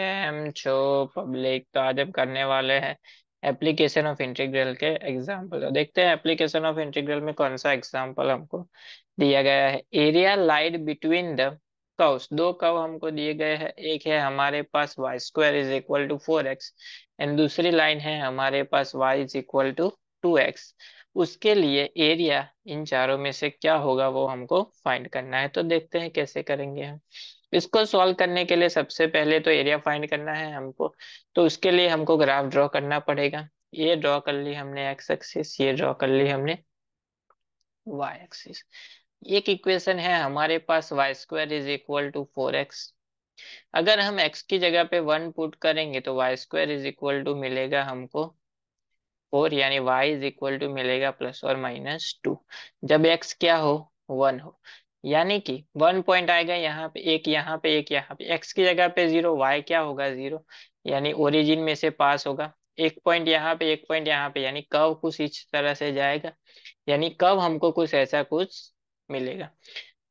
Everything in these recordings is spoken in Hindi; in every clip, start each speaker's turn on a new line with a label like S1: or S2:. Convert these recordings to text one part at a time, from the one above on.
S1: हम छो पब्लिक तो आज हम करने वाले हैं एप्लीकेशन ऑफ इंटीग्रल के एग्जांपल तो देखते हैं एप्लीकेशन ऑफ इंटीग्रल में कौन सा एग्जांपल हमको दिया गया है area lied between the curves दो कव हमको दिए गए हैं एक है हमारे पास Y square is equal to four X and दूसरी लाइन है हमारे पास Y is equal to two X उसके लिए एरिया इन चारों में से क्या होगा वो हमको फाइंड करना है तो देखते हैं कैसे करेंगे हम इसको सॉल्व करने के लिए सबसे पहले तो एरिया फाइंड करना है हमको तो उसके लिए हमको ग्राफ ड्रॉ करना पड़ेगा ये ड्रॉ कर ली हमने एक्स एक्सिस ये ड्रॉ कर ली हमने वाई एक्सिस एक इक्वेशन है हमारे पास Y square is equal to four X अगर हम एक्स की जगह पे वन पुट करेंगे तो Y square is equal to मिलेगा हमको फोर यानी y इज इक्वल टू मिलेगा प्लस और माइनस टू जब x क्या हो वन हो यानी कि वन पॉइंट आएगा यहाँ पे एक यहाँ पे एक यहाँ पे x की जगह पे जीरो y क्या होगा जीरो यानी ओरिजिन में से पास होगा एक पॉइंट यहाँ पे एक पॉइंट यहाँ पे यानी कव कुछ इस तरह से जाएगा यानी कव हमको कुछ ऐसा कुछ मिलेगा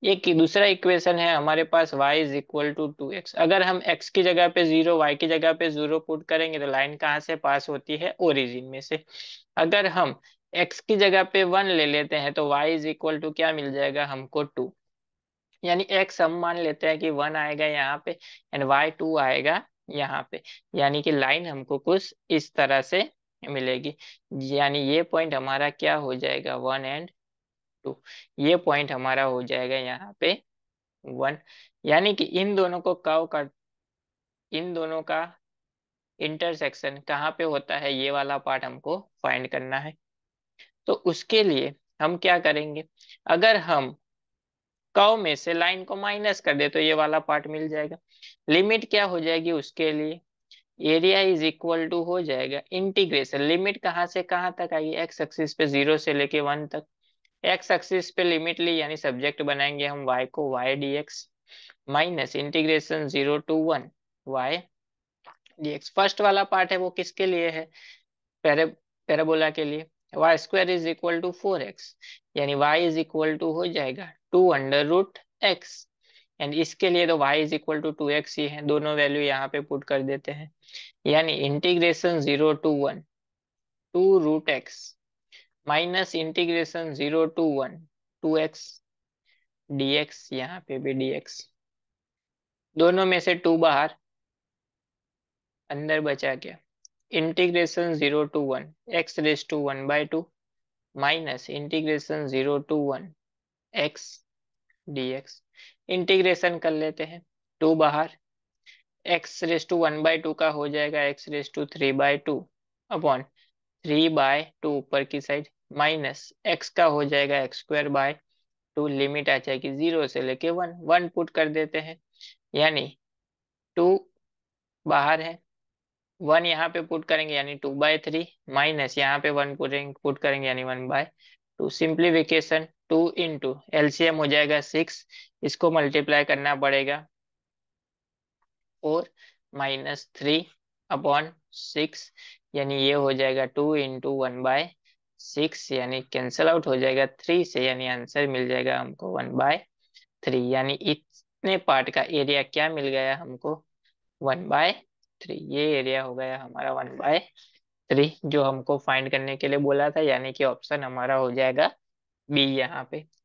S1: ये कि दूसरा इक्वेशन है हमारे पास y is equal to two X अगर हम x की जगह पे जीरो y की जगह पे जीरो पुट करेंगे तो लाइन कहाँ से पास होती है ओरिजिन में से अगर हम x की जगह पे वन ले लेते हैं तो y इज इक्वल टू क्या मिल जाएगा हमको टू यानी x हम मान लेते हैं कि वन आएगा यहाँ पे एंड y टू आएगा यहाँ पे यानी कि लाइन हमको कुछ इस तरह से मिलेगी यानी ये पॉइंट हमारा क्या हो जाएगा वन एंड टू तो ये पॉइंट हमारा हो जाएगा यहाँ पे वन यानी कि इन दोनों को कव कर इन दोनों का इंटरसेक्शन कहाँ पे होता है ये वाला पार्ट हमको फाइंड करना है तो उसके लिए हम क्या करेंगे अगर हम कव में से लाइन को माइनस कर दे तो ये वाला पार्ट मिल जाएगा लिमिट क्या हो जाएगी उसके लिए एरिया इज इक्वल टू हो जाएगा इंटीग्रेशन लिमिट कहाँ से कहाँ तक आएगी एक्स एक्सिस पे जीरो से लेके वन तक एक्स एक्सिस पे लिमिट ली यानी सब्जेक्ट बनाएंगे हम वाई को Y D X minus integration zero to one Y D X first वाला पार्ट है वो किसके लिए है पैरे पैराबोला के लिए Y square is equal to four X यानी वाई इज इक्वल टू हो जाएगा two under root X and इसके लिए तो y is equal to two X ही है दोनों वैल्यू यहाँ पे पुट कर देते हैं यानी integration zero to one two root X minus integration zero to one two X DX यहाँ पे भी डी एक्स दोनों में से टू बाहर अंदर बचा गया integration zero to one X raise to one by two minus integration zero to one X D X integration कर लेते हैं टू बाहर X raise to one by two का हो जाएगा X raise to three by two upon three by two ऊपर की साइड माइनस एक्स का हो जाएगा X square by two limit आ जाएगी जीरो से लेके वन वन पुट कर देते हैं यानी टू बाहर है वन यहाँ पे पुट करेंगे यानी टू बाय थ्री माइनस यहाँ पे वन पुट करेंगे यानी one by two simplification two into LCM हो जाएगा सिक्स इसको मल्टीप्लाई करना पड़ेगा और माइनस थ्री अपॉन सिक्स यानी ये हो जाएगा two into one by six यानी कैंसिल आउट हो जाएगा थ्री से यानी आंसर मिल जाएगा हमको वन बाय थ्री यानी इतने पार्ट का एरिया क्या मिल गया हमको वन बाय थ्री ये एरिया हो गया हमारा वन बाय थ्री जो हमको फाइंड करने के लिए बोला था यानी कि ऑप्शन हमारा हो जाएगा बी यहाँ पे